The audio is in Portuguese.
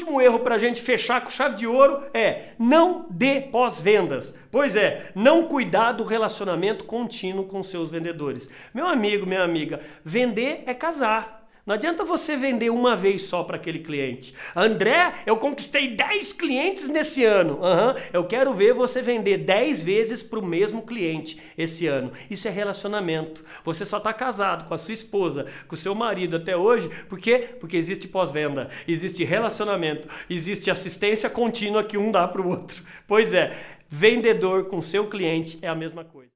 último erro para a gente fechar com chave de ouro é não dê pós-vendas. Pois é, não cuidar do relacionamento contínuo com seus vendedores. Meu amigo, minha amiga, vender é casar. Não adianta você vender uma vez só para aquele cliente. André, eu conquistei 10 clientes nesse ano. Uhum, eu quero ver você vender 10 vezes para o mesmo cliente esse ano. Isso é relacionamento. Você só está casado com a sua esposa, com o seu marido até hoje, por quê? Porque existe pós-venda, existe relacionamento, existe assistência contínua que um dá para o outro. Pois é, vendedor com seu cliente é a mesma coisa.